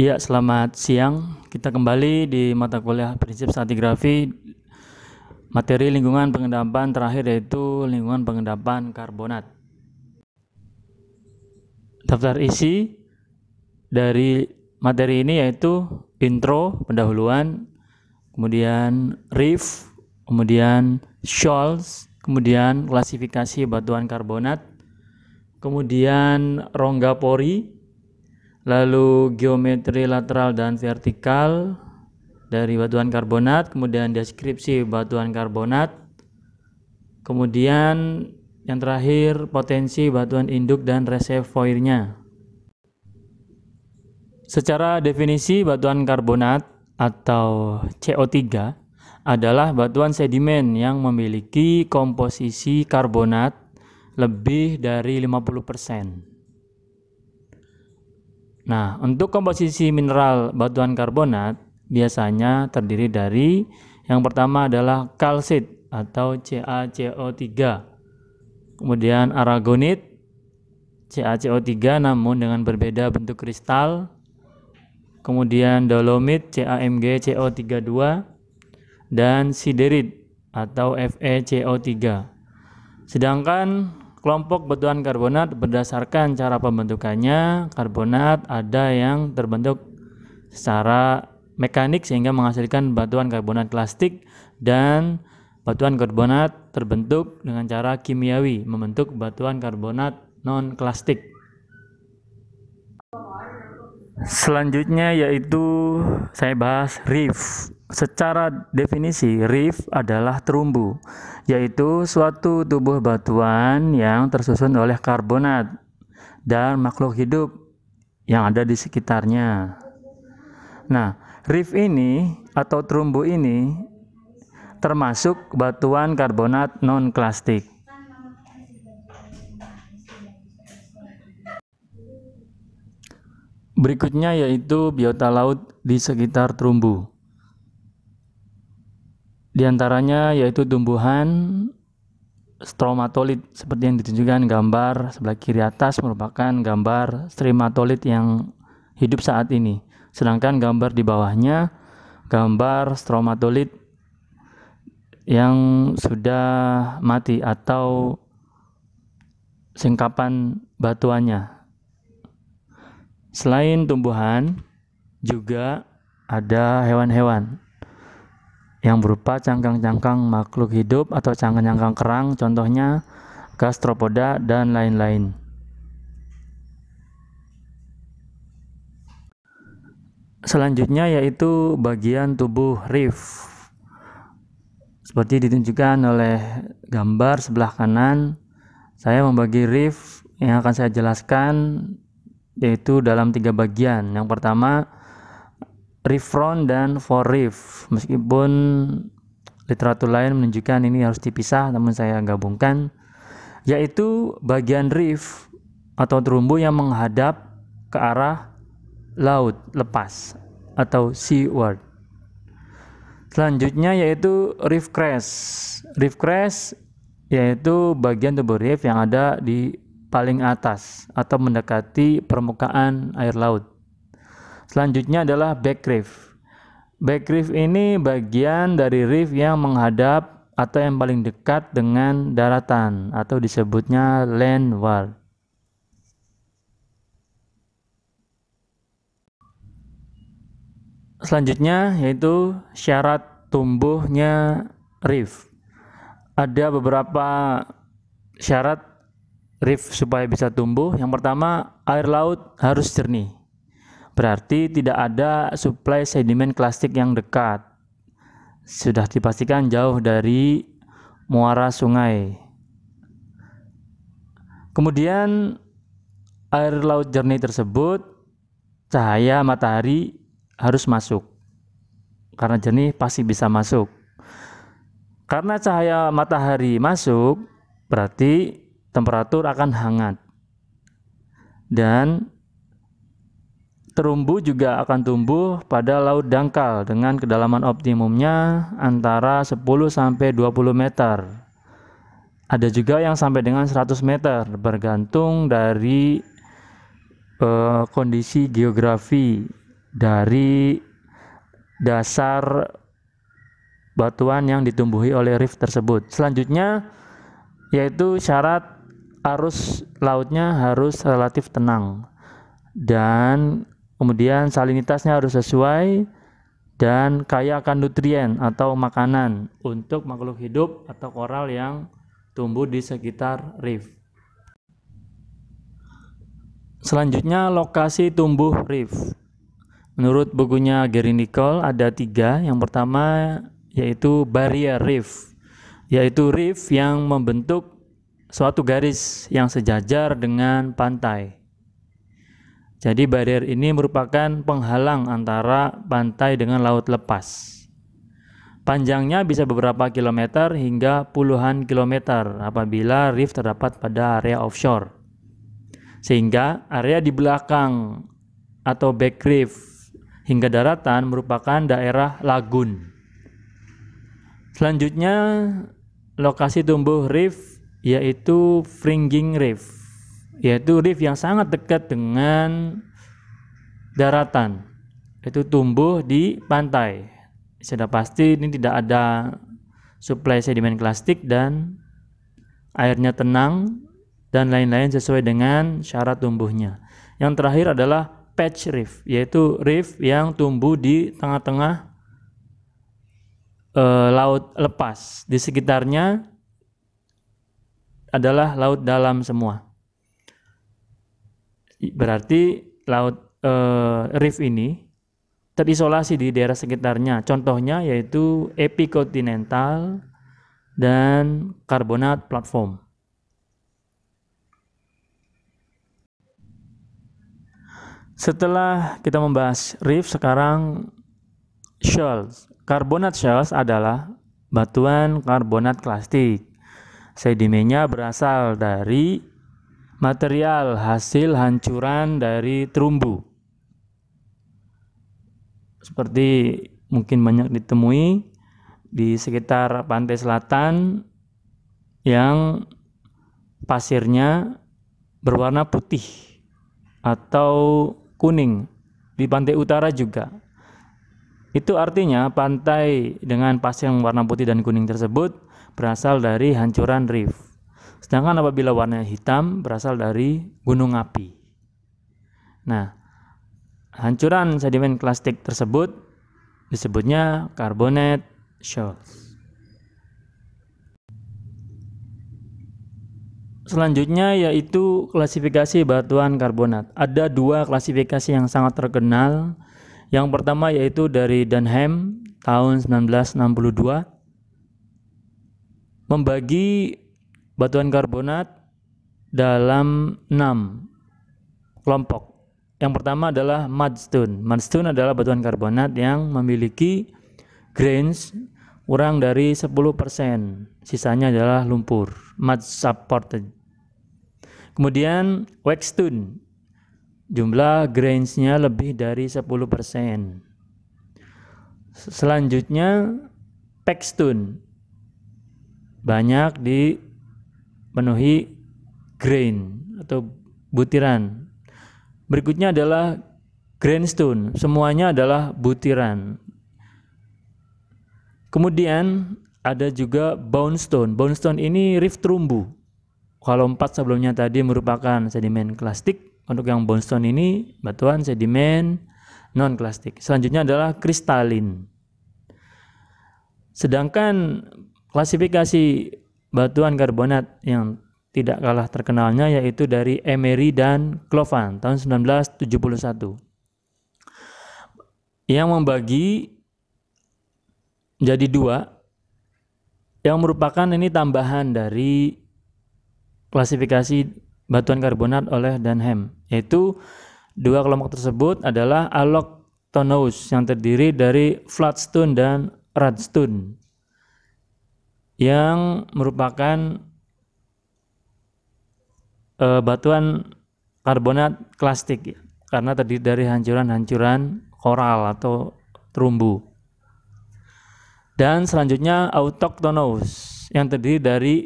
Iya, selamat siang. Kita kembali di mata kuliah prinsip stratigrafi materi lingkungan pengendapan terakhir yaitu lingkungan pengendapan karbonat. Daftar isi dari materi ini yaitu intro, pendahuluan, kemudian reef, kemudian shoals, kemudian klasifikasi batuan karbonat, kemudian rongga pori, lalu geometri lateral dan vertikal dari batuan karbonat, kemudian deskripsi batuan karbonat, kemudian yang terakhir potensi batuan induk dan reservoirnya. Secara definisi batuan karbonat atau CO3 adalah batuan sedimen yang memiliki komposisi karbonat lebih dari 50 persen. Nah, untuk komposisi mineral batuan karbonat biasanya terdiri dari yang pertama adalah kalsit atau CaCO3. Kemudian aragonit CaCO3 namun dengan berbeda bentuk kristal. Kemudian dolomit CaMgCO32 dan siderit atau FeCO3. Sedangkan Kelompok batuan karbonat berdasarkan cara pembentukannya, karbonat ada yang terbentuk secara mekanik sehingga menghasilkan batuan karbonat plastik dan batuan karbonat terbentuk dengan cara kimiawi membentuk batuan karbonat non plastik. Selanjutnya yaitu saya bahas reef Secara definisi, reef adalah terumbu, yaitu suatu tubuh batuan yang tersusun oleh karbonat dan makhluk hidup yang ada di sekitarnya. Nah, reef ini atau terumbu ini termasuk batuan karbonat non klastik Berikutnya yaitu biota laut di sekitar terumbu. Di antaranya yaitu tumbuhan stromatolit seperti yang ditunjukkan gambar sebelah kiri atas merupakan gambar stromatolit yang hidup saat ini. Sedangkan gambar di bawahnya gambar stromatolit yang sudah mati atau singkapan batuannya. Selain tumbuhan juga ada hewan-hewan yang berupa cangkang-cangkang makhluk hidup atau cangkang-cangkang kerang, contohnya gastropoda dan lain-lain. Selanjutnya yaitu bagian tubuh reef, Seperti ditunjukkan oleh gambar sebelah kanan, saya membagi reef yang akan saya jelaskan yaitu dalam tiga bagian. Yang pertama, refront dan for riff meskipun literatur lain menunjukkan ini harus dipisah namun saya gabungkan yaitu bagian reef atau terumbu yang menghadap ke arah laut lepas atau seaward selanjutnya yaitu reef crest reef crest yaitu bagian tubuh reef yang ada di paling atas atau mendekati permukaan air laut Selanjutnya adalah back reef. Back reef ini bagian dari reef yang menghadap atau yang paling dekat dengan daratan atau disebutnya landward. Selanjutnya yaitu syarat tumbuhnya reef. Ada beberapa syarat reef supaya bisa tumbuh. Yang pertama, air laut harus jernih. Berarti tidak ada suplai sedimen klasik yang dekat. Sudah dipastikan jauh dari muara sungai. Kemudian air laut jernih tersebut cahaya matahari harus masuk. Karena jernih pasti bisa masuk. Karena cahaya matahari masuk, berarti temperatur akan hangat. Dan Terumbu juga akan tumbuh pada laut dangkal dengan kedalaman optimumnya antara 10 sampai 20 meter. Ada juga yang sampai dengan 100 meter bergantung dari eh, kondisi geografi dari dasar batuan yang ditumbuhi oleh rift tersebut. Selanjutnya yaitu syarat arus lautnya harus relatif tenang dan Kemudian salinitasnya harus sesuai dan kaya akan nutrien atau makanan untuk makhluk hidup atau koral yang tumbuh di sekitar reef. Selanjutnya lokasi tumbuh reef. Menurut bukunya Gary Nicole ada tiga. Yang pertama yaitu barrier reef, yaitu reef yang membentuk suatu garis yang sejajar dengan pantai. Jadi barrier ini merupakan penghalang antara pantai dengan laut lepas. Panjangnya bisa beberapa kilometer hingga puluhan kilometer apabila rift terdapat pada area offshore. Sehingga area di belakang atau back reef hingga daratan merupakan daerah lagun. Selanjutnya lokasi tumbuh reef yaitu fringing reef yaitu rif yang sangat dekat dengan daratan itu tumbuh di pantai sudah pasti ini tidak ada suplai sedimen klastik dan airnya tenang dan lain-lain sesuai dengan syarat tumbuhnya yang terakhir adalah patch reef yaitu reef yang tumbuh di tengah-tengah e, laut lepas di sekitarnya adalah laut dalam semua Berarti laut uh, ini terisolasi di daerah sekitarnya. Contohnya yaitu epikontinental dan karbonat platform. Setelah kita membahas rif sekarang shells. Karbonat shells adalah batuan karbonat plastik. Sedimennya berasal dari material hasil hancuran dari terumbu. Seperti mungkin banyak ditemui di sekitar pantai selatan yang pasirnya berwarna putih atau kuning di pantai utara juga. Itu artinya pantai dengan pasir yang warna putih dan kuning tersebut berasal dari hancuran rift. Sedangkan apabila warnanya hitam berasal dari gunung api. Nah, hancuran sedimen klastik tersebut disebutnya carbonate shells. Selanjutnya yaitu klasifikasi batuan karbonat. Ada dua klasifikasi yang sangat terkenal. Yang pertama yaitu dari Dunham tahun 1962 membagi batuan karbonat dalam enam kelompok. Yang pertama adalah mudstone. Mudstone adalah batuan karbonat yang memiliki grains kurang dari 10%. Sisanya adalah lumpur, mud supported. Kemudian waxstone. Jumlah grainsnya lebih dari 10%. Selanjutnya pegstone. Banyak di penuhi grain atau butiran. Berikutnya adalah grainstone, semuanya adalah butiran. Kemudian ada juga bound stone. Bound stone ini rift terumbu. Kalau empat sebelumnya tadi merupakan sedimen klastik, untuk yang bound stone ini batuan sedimen non klastik. Selanjutnya adalah kristalin. Sedangkan klasifikasi batuan karbonat yang tidak kalah terkenalnya yaitu dari Emery dan Klovan tahun 1971 yang membagi jadi dua yang merupakan ini tambahan dari klasifikasi batuan karbonat oleh Dunham yaitu dua kelompok tersebut adalah tonous yang terdiri dari flatstone dan radstone yang merupakan e, batuan karbonat klastik karena terdiri dari hancuran-hancuran koral atau terumbu. Dan selanjutnya autochthonous yang terdiri dari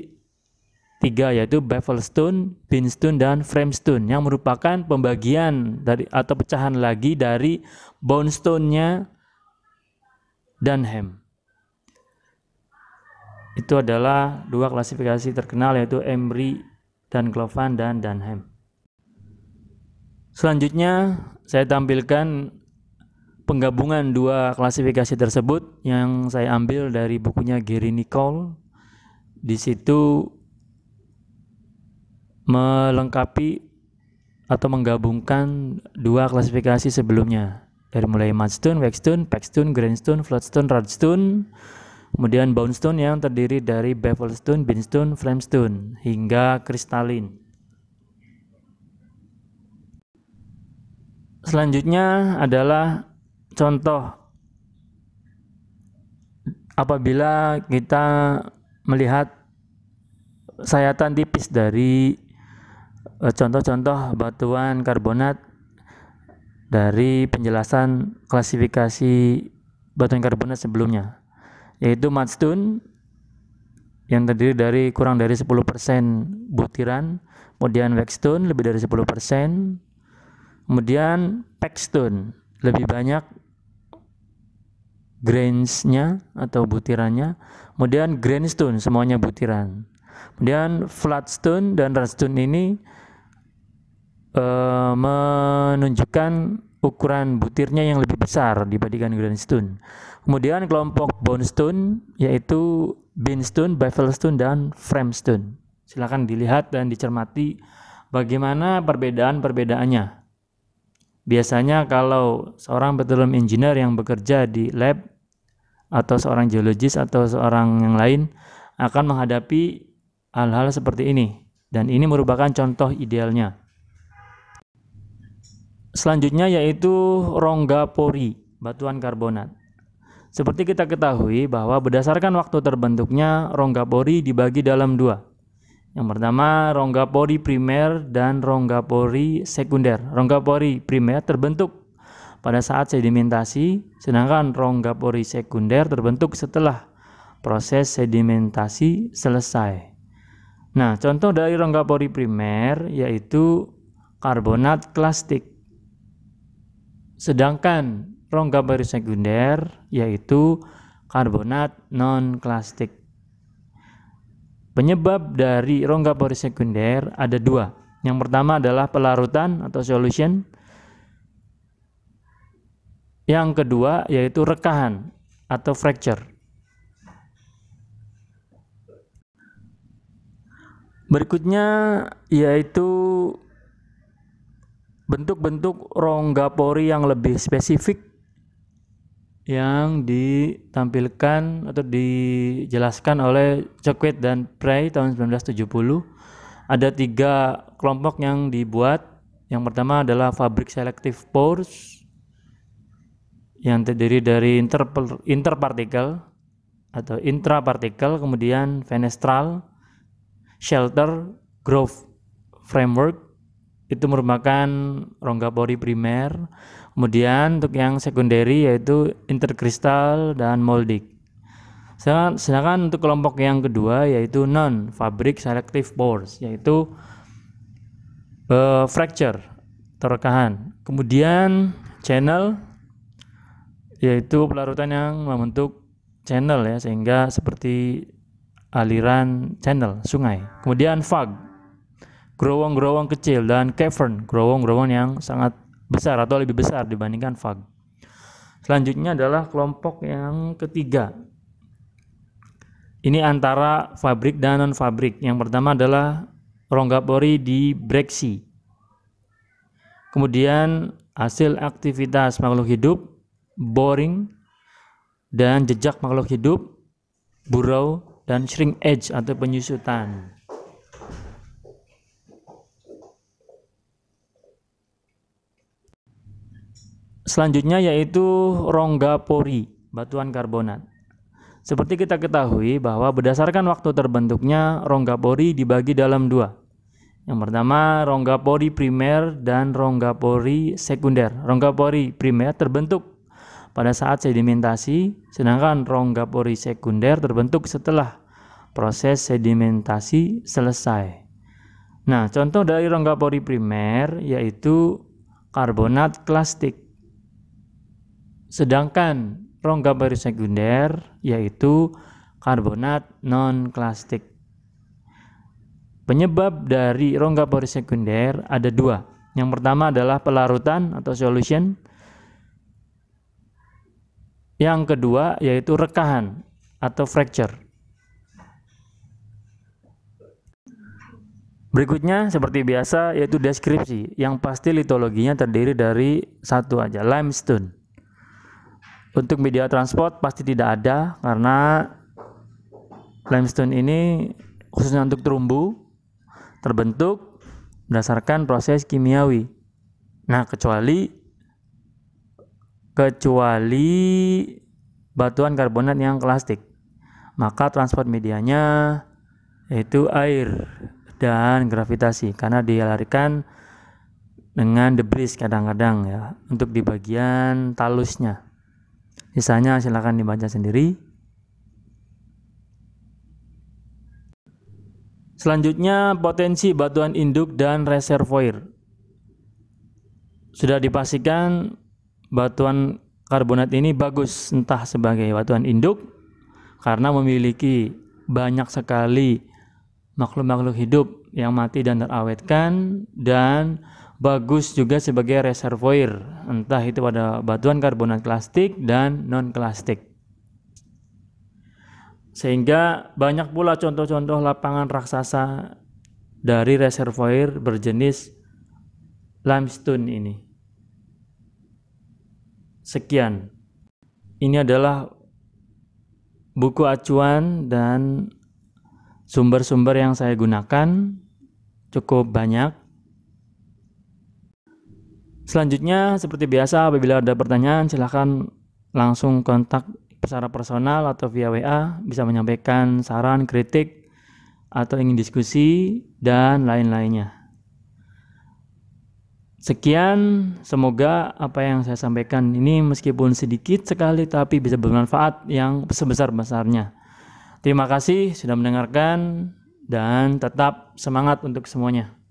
tiga yaitu stone, pin stone dan frame stone yang merupakan pembagian dari atau pecahan lagi dari bone stone nya Dunham. E itu adalah dua klasifikasi terkenal yaitu Emery dan Clovan dan Dunham. Selanjutnya saya tampilkan penggabungan dua klasifikasi tersebut yang saya ambil dari bukunya Gary Nicole. Di situ melengkapi atau menggabungkan dua klasifikasi sebelumnya dari mulai mudstone, waxstone, packstone, grindstone, floodstone, radstone, Kemudian bone stone yang terdiri dari bevel stone, beanstone, framestone hingga kristalin. Selanjutnya adalah contoh apabila kita melihat sayatan tipis dari eh, contoh-contoh batuan karbonat dari penjelasan klasifikasi batuan karbonat sebelumnya yaitu matstun yang terdiri dari kurang dari 10% butiran, kemudian wexstone lebih dari 10%, kemudian packstone lebih banyak grainsnya atau butirannya, kemudian grainstone semuanya butiran. Kemudian flatstone dan ruststone ini eh, menunjukkan ukuran butirnya yang lebih besar dibandingkan grindstone. Kemudian kelompok stone yaitu beanstone, bevelstone dan framestone. Silakan dilihat dan dicermati bagaimana perbedaan-perbedaannya. Biasanya kalau seorang petroleum engineer yang bekerja di lab atau seorang geologis atau seorang yang lain akan menghadapi hal-hal seperti ini dan ini merupakan contoh idealnya. Selanjutnya yaitu rongga pori, batuan karbonat. Seperti kita ketahui bahwa berdasarkan waktu terbentuknya rongga pori dibagi dalam dua. Yang pertama rongga pori primer dan rongga pori sekunder. Rongga pori primer terbentuk pada saat sedimentasi, sedangkan rongga pori sekunder terbentuk setelah proses sedimentasi selesai. Nah, contoh dari rongga pori primer yaitu karbonat klastik. Sedangkan rongga baru sekunder yaitu karbonat non-klastik. Penyebab dari rongga baru sekunder ada dua. Yang pertama adalah pelarutan atau solution. Yang kedua yaitu rekahan atau fracture. Berikutnya yaitu bentuk-bentuk rongga pori yang lebih spesifik yang ditampilkan atau dijelaskan oleh Cequet dan Prey tahun 1970 ada tiga kelompok yang dibuat yang pertama adalah fabrik selective pores yang terdiri dari inter interpartikel atau intrapartikel kemudian fenestral shelter growth framework itu merupakan rongga pori primer. Kemudian untuk yang sekunderi yaitu interkristal dan moldik. Sedangkan, untuk kelompok yang kedua yaitu non fabric selective pores yaitu uh, fracture terkahan. Kemudian channel yaitu pelarutan yang membentuk channel ya sehingga seperti aliran channel sungai. Kemudian fog growong-growong kecil dan cavern, growong-growong yang sangat besar atau lebih besar dibandingkan fag. Selanjutnya adalah kelompok yang ketiga. Ini antara fabrik dan non fabrik. Yang pertama adalah rongga pori di breksi. Kemudian hasil aktivitas makhluk hidup, boring, dan jejak makhluk hidup, burau, dan shrink edge atau penyusutan. Selanjutnya yaitu rongga pori batuan karbonat. Seperti kita ketahui bahwa berdasarkan waktu terbentuknya rongga pori dibagi dalam dua. Yang pertama rongga pori primer dan rongga pori sekunder. Rongga pori primer terbentuk pada saat sedimentasi, sedangkan rongga pori sekunder terbentuk setelah proses sedimentasi selesai. Nah, contoh dari rongga pori primer yaitu karbonat klastik. Sedangkan rongga baris sekunder yaitu karbonat non-klastik. Penyebab dari rongga baris sekunder ada dua. Yang pertama adalah pelarutan atau solution. Yang kedua yaitu rekahan atau fracture. Berikutnya seperti biasa yaitu deskripsi yang pasti litologinya terdiri dari satu aja limestone. Untuk media transport pasti tidak ada karena limestone ini khususnya untuk terumbu terbentuk berdasarkan proses kimiawi. Nah, kecuali kecuali batuan karbonat yang klastik. Maka transport medianya yaitu air dan gravitasi karena dilarikan dengan debris kadang-kadang ya untuk di bagian talusnya. Sisanya silakan dibaca sendiri. Selanjutnya potensi batuan induk dan reservoir. Sudah dipastikan batuan karbonat ini bagus entah sebagai batuan induk karena memiliki banyak sekali makhluk-makhluk hidup yang mati dan terawetkan dan bagus juga sebagai reservoir entah itu pada batuan karbonat klastik dan non klastik sehingga banyak pula contoh-contoh lapangan raksasa dari reservoir berjenis limestone ini sekian ini adalah buku acuan dan sumber-sumber yang saya gunakan cukup banyak Selanjutnya, seperti biasa, apabila ada pertanyaan, silahkan langsung kontak secara personal atau via WA, bisa menyampaikan saran, kritik, atau ingin diskusi, dan lain-lainnya. Sekian, semoga apa yang saya sampaikan ini meskipun sedikit sekali tapi bisa bermanfaat yang sebesar-besarnya. Terima kasih sudah mendengarkan dan tetap semangat untuk semuanya.